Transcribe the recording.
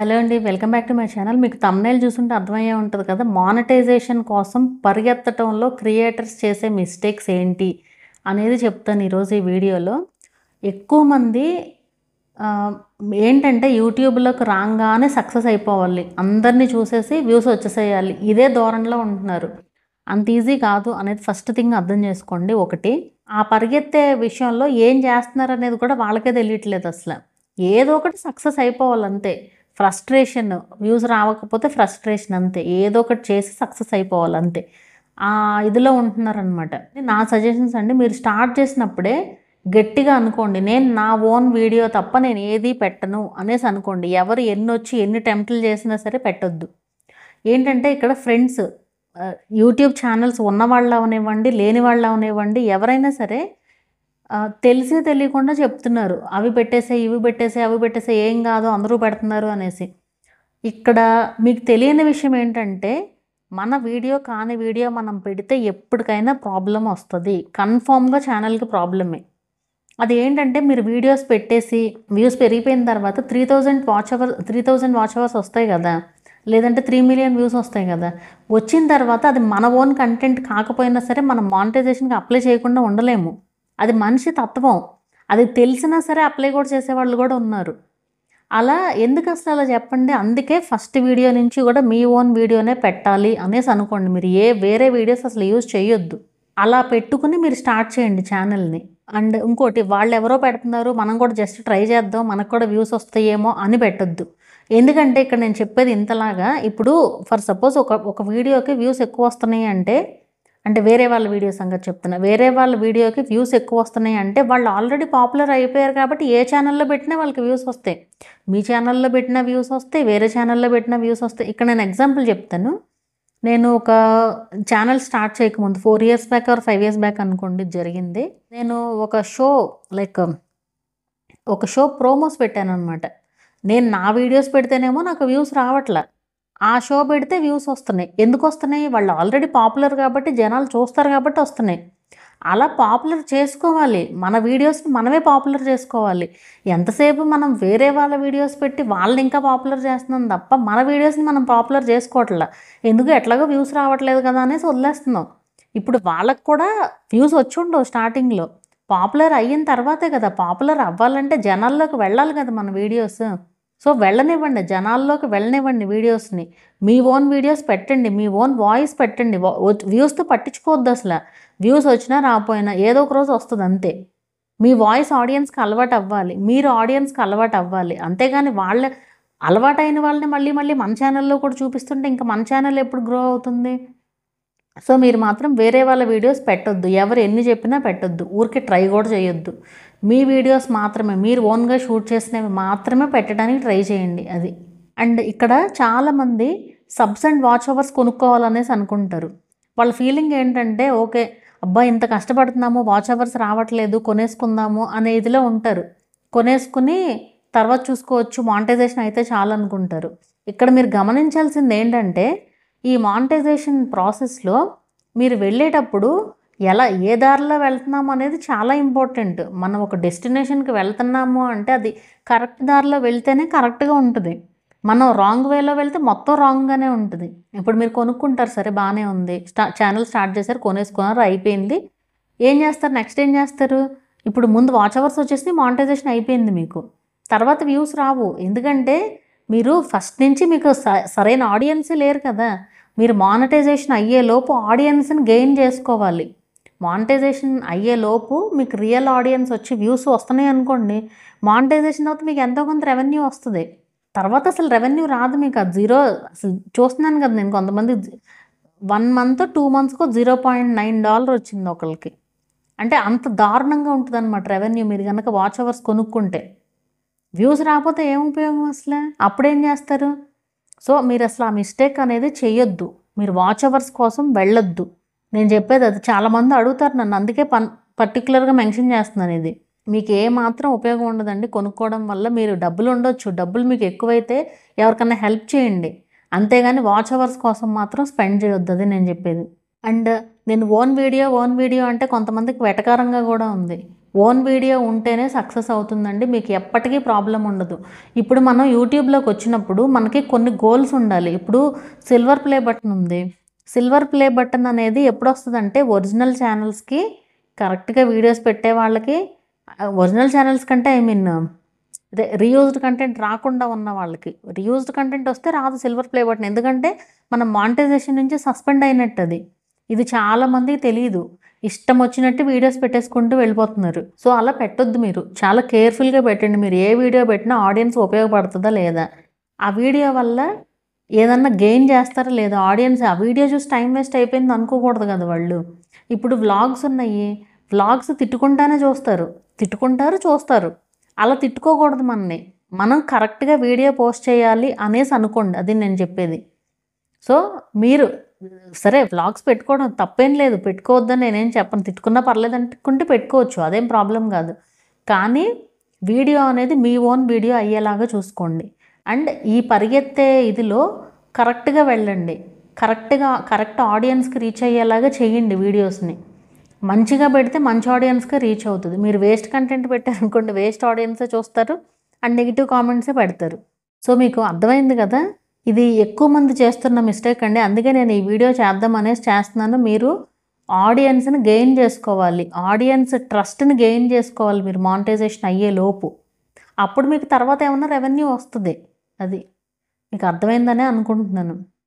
hello అండి welcome back to my channel మీకు thumbnail చూసుంటే అర్థమయ్యే ఉంటుంది కదా మానిటైజేషన్ కోసం పరిగెత్తటంలో క్రియేటర్స్ చేసే మిస్టేక్స్ ఏంటి అనేది చెప్తాను ఈరోజు ఈ వీడియోలో ఎక్కువ మంది ఏంటంటే యూట్యూబ్లోకి రాగానే సక్సెస్ అయిపోవాలి అందరినీ చూసేసి వ్యూస్ వచ్చేసేయాలి ఇదే ధోరణిలో ఉంటున్నారు అంత ఈజీ కాదు అనేది ఫస్ట్ థింగ్ అర్థం చేసుకోండి ఒకటి ఆ పరిగెత్తే విషయంలో ఏం చేస్తున్నారు అనేది కూడా వాళ్ళకే తెలియట్లేదు అసలు ఏదో ఒకటి సక్సెస్ అయిపోవాలంతే ఫ్రస్ట్రేషన్ వ్యూస్ రావకపోతే ఫ్రస్ట్రేషన్ అంతే ఏదో ఒకటి చేసి సక్సెస్ అయిపోవాలి అంతే ఆ ఇదిలో ఉంటున్నారనమాట నా సజెషన్స్ అండి మీరు స్టార్ట్ చేసినప్పుడే గట్టిగా అనుకోండి నేను నా ఓన్ వీడియో తప్ప నేను ఏది పెట్టను అనేసి అనుకోండి ఎవరు ఎన్ని వచ్చి ఎన్ని టెంప్ట్లు చేసినా సరే పెట్టొద్దు ఏంటంటే ఇక్కడ ఫ్రెండ్స్ యూట్యూబ్ ఛానల్స్ ఉన్నవాళ్ళు అవనివ్వండి లేని వాళ్ళు అవనివ్వండి ఎవరైనా సరే తెలిసి తెలియకుండా చెప్తున్నారు అవి పెట్టేసే ఇవి పెట్టేసే అవి పెట్టేసే ఏం కాదు అందరూ పెడుతున్నారు అనేసి ఇక్కడ మీకు తెలియని విషయం ఏంటంటే మన వీడియో కాని వీడియో మనం పెడితే ఎప్పటికైనా ప్రాబ్లం వస్తుంది కన్ఫామ్గా ఛానల్కి ప్రాబ్లమే అది ఏంటంటే మీరు వీడియోస్ పెట్టేసి వ్యూస్ పెరిగిపోయిన తర్వాత three thousand watch hour three thousand watch hours వస్తాయి కదా లేదంటే త్రీ మిలియన్ వ్యూస్ వస్తాయి కదా వచ్చిన తర్వాత అది మన ఓన్ కంటెంట్ కాకపోయినా సరే మనం మానిటైజేషన్కి అప్లై చేయకుండా ఉండలేము అది మనిషి తత్వం అది తెలిసినా సరే అప్లై కూడా చేసేవాళ్ళు కూడా ఉన్నారు అలా ఎందుకు అసలు అలా చెప్పండి అందుకే ఫస్ట్ వీడియో నుంచి కూడా మీ ఓన్ వీడియోనే పెట్టాలి అనేసి అనుకోండి మీరు ఏ వేరే వీడియోస్ అసలు యూజ్ చేయొద్దు అలా పెట్టుకుని మీరు స్టార్ట్ చేయండి ఛానల్ని అండ్ ఇంకోటి వాళ్ళు ఎవరో పెడుతున్నారు మనం కూడా జస్ట్ ట్రై చేద్దాం మనకు కూడా వ్యూస్ వస్తాయేమో అని పెట్టద్దు ఎందుకంటే ఇక్కడ నేను చెప్పేది ఇంతలాగా ఇప్పుడు ఫర్ సపోజ్ ఒక ఒక వీడియోకి వ్యూస్ ఎక్కువ వస్తున్నాయి అంటే అంటే వేరే వాళ్ళ వీడియో సంగతి చెప్తున్నా వేరే వాళ్ళ వీడియోకి వ్యూస్ ఎక్కువ వస్తున్నాయి అంటే వాళ్ళు ఆల్రెడీ పాపులర్ అయిపోయారు కాబట్టి ఏ ఛానల్లో పెట్టినా వాళ్ళకి వ్యూస్ వస్తాయి మీ ఛానల్లో పెట్టిన వ్యూస్ వస్తాయి వేరే ఛానల్లో పెట్టిన వ్యూస్ వస్తాయి ఇక్కడ నేను ఎగ్జాంపుల్ చెప్తాను నేను ఒక ఛానల్ స్టార్ట్ చేయకముందు four years back or five years back అనుకోండి జరిగింది నేను ఒక షో లైక్ ఒక షో ప్రోమోస్ పెట్టాను అనమాట నేను నా వీడియోస్ పెడితేనేమో నాకు వ్యూస్ రావట్లే ఆ షో పెడితే వ్యూస్ వస్తున్నాయి ఎందుకు వస్తున్నాయి వాళ్ళు ఆల్రెడీ పాపులర్ కాబట్టి జనాలు చూస్తారు కాబట్టి వస్తున్నాయి అలా పాపులర్ చేసుకోవాలి మన వీడియోస్ని మనమే పాపులర్ చేసుకోవాలి ఎంతసేపు మనం వేరే వాళ్ళ వీడియోస్ పెట్టి వాళ్ళని ఇంకా పాపులర్ చేస్తున్నాం తప్ప మన వీడియోస్ని మనం పాపులర్ చేసుకోవట్లా ఎందుకు ఎట్లాగో వ్యూస్ రావట్లేదు కదా అనేసి వదిలేస్తున్నాం ఇప్పుడు వాళ్ళకు కూడా వ్యూస్ వచ్చి ఉండవు స్టార్టింగ్లో పాపులర్ అయిన తర్వాతే కదా పాపులర్ అవ్వాలంటే జనాల్లోకి వెళ్ళాలి కదా మన వీడియోస్ సో వెళ్ళనివ్వండి జనాల్లోకి వెళ్ళనివ్వండి వీడియోస్ని మీ ఓన్ వీడియోస్ పెట్టండి మీ ఓన్ వాయిస్ పెట్టండి వ్యూస్తో పట్టించుకోవద్దు అసలు వ్యూస్ వచ్చినా రాపోయినా ఏదో ఒక రోజు వస్తుంది అంతే మీ వాయిస్ ఆడియన్స్కి అలవాటు అవ్వాలి మీరు ఆడియన్స్కి అలవాటు అవ్వాలి అంతేగాని వాళ్ళ అలవాటైన వాళ్ళని మళ్ళీ మళ్ళీ మన ఛానల్లో కూడా చూపిస్తుంటే ఇంకా మన ఛానల్ ఎప్పుడు గ్రో అవుతుంది సో మీరు మాత్రం వేరే వాళ్ళ వీడియోస్ పెట్టొద్దు ఎవరు ఎన్ని చెప్పినా పెట్టొద్దు ఊరికే ట్రై కూడా చేయొద్దు మీ వీడియోస్ మాత్రమే మీరు ఓన్గా షూట్ చేసినవి మాత్రమే పెట్టడానికి ట్రై చేయండి అది అండ్ ఇక్కడ చాలామంది సబ్స్ అండ్ వాచ్ అవర్స్ కొనుక్కోవాలనేసి అనుకుంటారు వాళ్ళ ఫీలింగ్ ఏంటంటే ఓకే అబ్బా ఇంత కష్టపడుతున్నాము వాచ్ అవర్స్ రావట్లేదు కొనేసుకుందాము అనే ఇదిలో ఉంటారు కొనేసుకుని తర్వాత చూసుకోవచ్చు మానిటైజేషన్ అయితే చాలనుకుంటారు ఇక్కడ మీరు గమనించాల్సింది ఏంటంటే ఈ మానిటైజేషన్ ప్రాసెస్లో మీరు వెళ్ళేటప్పుడు ఎలా ఏ దారిలో వెళ్తున్నాము అనేది చాలా ఇంపార్టెంట్ మనం ఒక డెస్టినేషన్కి వెళ్తున్నాము అంటే అది కరెక్ట్ దారిలో వెళ్తేనే కరెక్ట్గా ఉంటుంది మనం రాంగ్ వేలో వెళ్తే మొత్తం రాంగ్గానే ఉంటుంది ఇప్పుడు మీరు కొనుక్కుంటారు సరే బాగానే ఉంది స్టా ఛానల్ స్టార్ట్ చేశారు కొనేసుకున్నారు అయిపోయింది ఏం చేస్తారు నెక్స్ట్ ఏం చేస్తారు ఇప్పుడు ముందు వాచ్ అవర్స్ వచ్చేసి మానిటైజేషన్ అయిపోయింది మీకు తర్వాత వ్యూస్ రావు ఎందుకంటే మీరు ఫస్ట్ నుంచి మీకు సరైన ఆడియన్సే లేరు కదా మీరు మానిటైజేషన్ అయ్యేలోపు ఆడియన్స్ని గెయిన్ చేసుకోవాలి మానిటైజేషన్ అయ్యేలోపు మీకు రియల్ ఆడియన్స్ వచ్చి వ్యూస్ వస్తున్నాయి అనుకోండి మానిటైజేషన్ తర్వాత మీకు ఎంతో కొంత రెవెన్యూ వస్తుంది తర్వాత అసలు రెవెన్యూ రాదు మీకు అది జీరో అసలు చూస్తున్నాను కదా నేను కొంతమంది వన్ మంత్ టూ మంత్స్కో జీరో పాయింట్ నైన్ డాలర్ వచ్చింది ఒకరికి అంటే అంత దారుణంగా ఉంటుంది అనమాట రెవెన్యూ మీరు కనుక వాచ్ అవర్స్ కొనుక్కుంటే వ్యూస్ రాకపోతే ఏం ఉపయోగం అసలే అప్పుడేం చేస్తారు సో మీరు అసలు ఆ మిస్టేక్ అనేది చేయొద్దు మీరు వాచ్ అవర్స్ కోసం వెళ్ళొద్దు నేను చెప్పేది అది చాలామంది అడుగుతారు నన్ను అందుకే పన్ పర్టికులర్గా మెన్షన్ చేస్తున్నాను ఇది మీకు ఏ మాత్రం ఉపయోగం ఉండదండి కొనుక్కోవడం వల్ల మీరు డబ్బులు ఉండొచ్చు డబ్బులు మీకు ఎక్కువైతే ఎవరికైనా హెల్ప్ చేయండి అంతేగాని వాచ్ అవర్స్ కోసం మాత్రం స్పెండ్ చేయొద్దు అది నేను చెప్పేది అండ్ నేను ఓన్ వీడియో ఓన్ వీడియో అంటే కొంతమందికి వెటకారంగా కూడా ఉంది ఓన్ వీడియో ఉంటేనే సక్సెస్ అవుతుందండి మీకు ఎప్పటికీ ప్రాబ్లం ఉండదు ఇప్పుడు మనం యూట్యూబ్లోకి వచ్చినప్పుడు మనకి కొన్ని గోల్స్ ఉండాలి ఇప్పుడు సిల్వర్ ప్లే బటన్ ఉంది సిల్వర్ ప్లే బటన్ అనేది ఎప్పుడు వస్తుందంటే ఒరిజినల్ ఛానల్స్కి కరెక్ట్గా వీడియోస్ పెట్టే వాళ్ళకి ఒరిజినల్ ఛానల్స్ కంటే ఐ మీన్ అదే రీయూజ్డ్ కంటెంట్ రాకుండా ఉన్న వాళ్ళకి రీయూజ్డ్ కంటెంట్ వస్తే రాదు సిల్వర్ ప్లే బటన్ ఎందుకంటే మనం మానిటైజేషన్ నుంచి సస్పెండ్ అయినట్టు అది ఇది చాలామంది తెలియదు ఇష్టం వచ్చినట్టు వీడియోస్ పెట్టేసుకుంటూ వెళ్ళిపోతున్నారు సో అలా పెట్టొద్దు మీరు చాలా కేర్ఫుల్గా పెట్టండి మీరు ఏ వీడియో పెట్టినా ఆడియన్స్ ఉపయోగపడుతుందా లేదా ఆ వీడియో వల్ల ఏదన్నా గెయిన్ చేస్తారా లేదా ఆడియన్స్ ఆ వీడియో చూసి టైం వేస్ట్ అయిపోయింది అనుకోకూడదు కదా వాళ్ళు ఇప్పుడు వ్లాగ్స్ ఉన్నాయి వ్లాగ్స్ తిట్టుకుంటానే చూస్తారు తిట్టుకుంటారు చూస్తారు అలా తిట్టుకోకూడదు మనని మనం కరెక్ట్గా వీడియో పోస్ట్ చేయాలి అనేసి అనుకోండి అది నేను చెప్పేది సో మీరు సరే వ్లాగ్స్ పెట్టుకోవడం తప్పేం లేదు పెట్టుకోవద్దని నేనేం చెప్పను తిట్టుకున్నా పర్లేదు అనుకుంటే పెట్టుకోవచ్చు అదేం ప్రాబ్లం కాదు కానీ వీడియో అనేది మీ ఓన్ వీడియో అయ్యేలాగా చూసుకోండి అండ్ ఈ పరిగెత్తే ఇదిలో కరెక్ట్గా వెళ్ళండి కరెక్ట్గా కరెక్ట్ ఆడియన్స్కి రీచ్ అయ్యేలాగా చేయండి వీడియోస్ని మంచిగా పెడితే మంచి ఆడియన్స్కి రీచ్ అవుతుంది మీరు వేస్ట్ కంటెంట్ పెట్టారనుకోండి వేస్ట్ ఆడియన్సే చూస్తారు అండ్ నెగిటివ్ కామెంట్సే పెడతారు సో మీకు అర్థమైంది కదా ఇది ఎక్కువ మంది చేస్తున్న మిస్టేక్ అండి అందుకే నేను ఈ వీడియో చేద్దాం అనేసి చేస్తున్నాను మీరు ఆడియన్స్ని గెయిన్ చేసుకోవాలి ఆడియన్స్ ట్రస్ట్ని గెయిన్ చేసుకోవాలి మీరు మానిటైజేషన్ అయ్యే లోపు అప్పుడు మీకు తర్వాత ఏమన్నా రెవెన్యూ వస్తుంది అది మీకు అర్థమైందనే అనుకుంటున్నాను